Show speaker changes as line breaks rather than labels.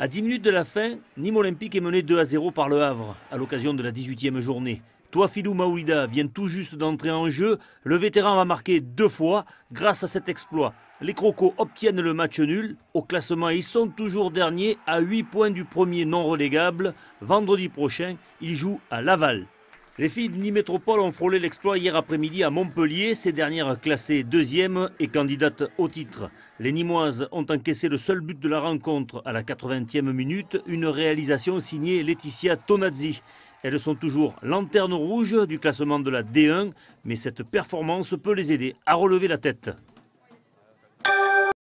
À 10 minutes de la fin, Nîmes Olympique est mené 2 à 0 par Le Havre à l'occasion de la 18e journée. Toi Filou Maouida vient tout juste d'entrer en jeu. Le vétéran va marquer deux fois. Grâce à cet exploit, les Crocos obtiennent le match nul. Au classement, ils sont toujours derniers à 8 points du premier non relégable. Vendredi prochain, ils jouent à Laval. Les filles de nîmes Métropole ont frôlé l'exploit hier après-midi à Montpellier, ces dernières classées deuxième et candidates au titre. Les Nîmoises ont encaissé le seul but de la rencontre à la 80e minute, une réalisation signée Laetitia Tonazzi. Elles sont toujours lanterne rouge du classement de la D1, mais cette performance peut les aider à relever la tête.